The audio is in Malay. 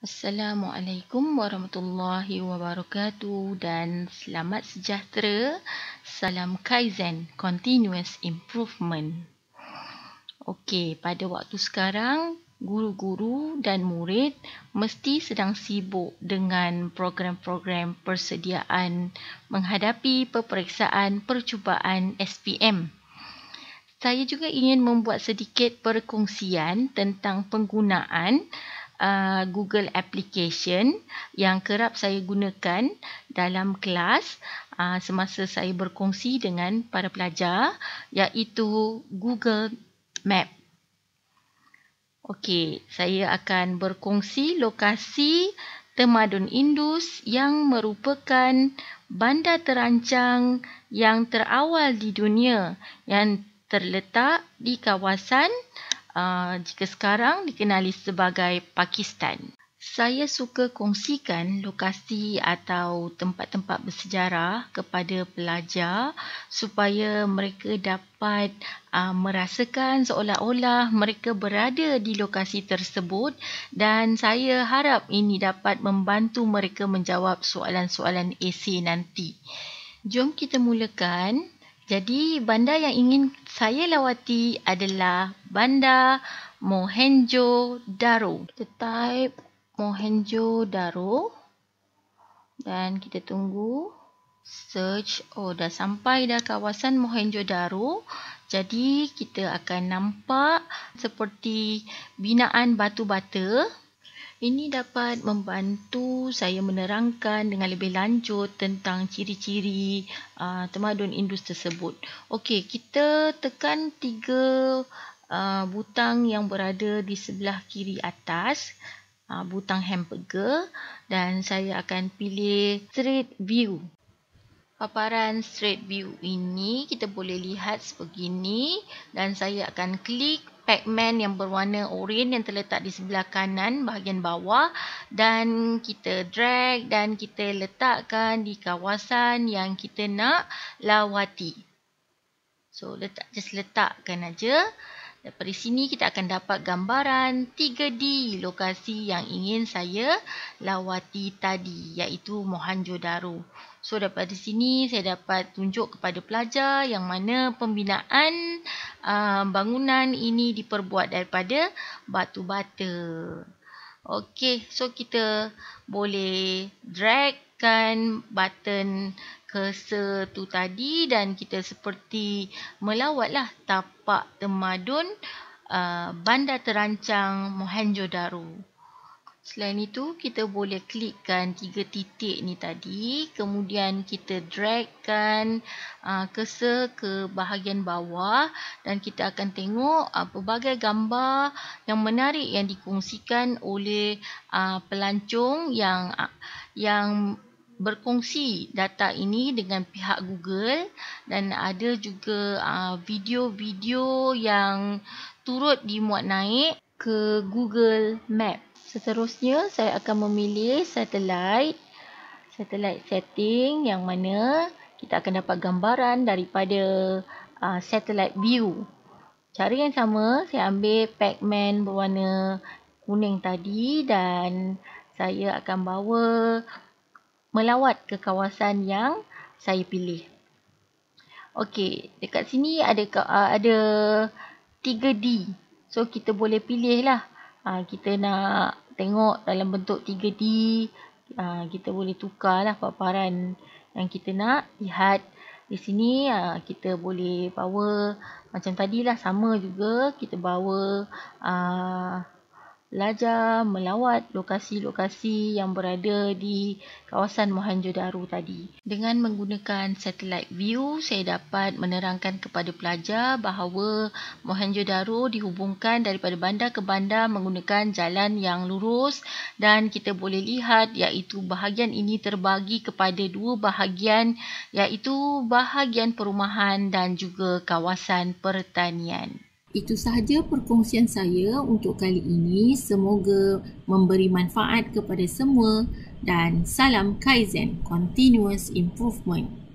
Assalamualaikum warahmatullahi wabarakatuh dan selamat sejahtera. Salam Kaizen Continuous Improvement. Okey, pada waktu sekarang guru-guru dan murid mesti sedang sibuk dengan program-program persediaan menghadapi peperiksaan percubaan SPM. Saya juga ingin membuat sedikit perkongsian tentang penggunaan uh, uh, Google application yang kerap saya gunakan dalam kelas uh, semasa saya berkongsi dengan para pelajar iaitu Google Map. Okey, saya akan berkongsi lokasi Temadun Indus yang merupakan bandar terancang yang terawal di dunia yang terletak di kawasan uh, jika sekarang dikenali sebagai Pakistan. Saya suka kongsikan lokasi atau tempat-tempat bersejarah kepada pelajar supaya mereka dapat uh, merasakan seolah-olah mereka berada di lokasi tersebut dan saya harap ini dapat membantu mereka menjawab soalan-soalan esei nanti. Jom kita mulakan. Jadi bandar yang ingin saya lawati adalah bandar Mohenjo-Daro. Kita type Mohenjo-Daro dan kita tunggu search. Oh dah sampai dah kawasan Mohenjo-Daro. Jadi kita akan nampak seperti binaan batu-bata. Ini dapat membantu saya menerangkan dengan lebih lanjut tentang ciri-ciri uh, temadun Indus tersebut. Okey, kita tekan tiga uh, butang yang berada di sebelah kiri atas. Uh, butang hamburger dan saya akan pilih street view. Paparan street view ini kita boleh lihat sebegini dan saya akan klik pigment yang berwarna oren yang terletak di sebelah kanan bahagian bawah dan kita drag dan kita letakkan di kawasan yang kita nak lawati. So letak just letakkan aja. Dari sini kita akan dapat gambaran 3D lokasi yang ingin saya lawati tadi iaitu Mohanjo daro So daripada sini saya dapat tunjuk kepada pelajar yang mana pembinaan Ah, bangunan ini diperbuat daripada batu bata. Okey, so kita boleh dragkan button ke setu tadi dan kita seperti melawatlah tapak temadun uh, bandar terancang Mohenjo-Daro. Selain itu, kita boleh klikkan tiga titik ni tadi. Kemudian kita dragkan kese uh, ke bahagian bawah. Dan kita akan tengok uh, pelbagai gambar yang menarik yang dikongsikan oleh uh, pelancong yang uh, yang berkongsi data ini dengan pihak Google. Dan ada juga video-video yang turut dimuat naik ke Google Map. Seterusnya, saya akan memilih satellite. Satellite setting yang mana kita akan dapat gambaran daripada uh, satellite view. Cara yang sama, saya ambil Pac-Man berwarna kuning tadi dan saya akan bawa melawat ke kawasan yang saya pilih. Okey, dekat sini ada uh, ada 3D. So, kita boleh pilih lah. Uh, kita nak tengok dalam bentuk 3D uh, ah, kita boleh tukarlah paparan yang kita nak lihat di sini uh, kita boleh power macam tadilah sama juga kita bawa uh, belajar melawat lokasi-lokasi yang berada di kawasan mohenjo tadi. Dengan menggunakan satellite view, saya dapat menerangkan kepada pelajar bahawa mohenjo dihubungkan daripada bandar ke bandar menggunakan jalan yang lurus dan kita boleh lihat iaitu bahagian ini terbagi kepada dua bahagian iaitu bahagian perumahan dan juga kawasan pertanian. Itu sahaja perkongsian saya untuk kali ini. Semoga memberi manfaat kepada semua dan salam Kaizen Continuous Improvement.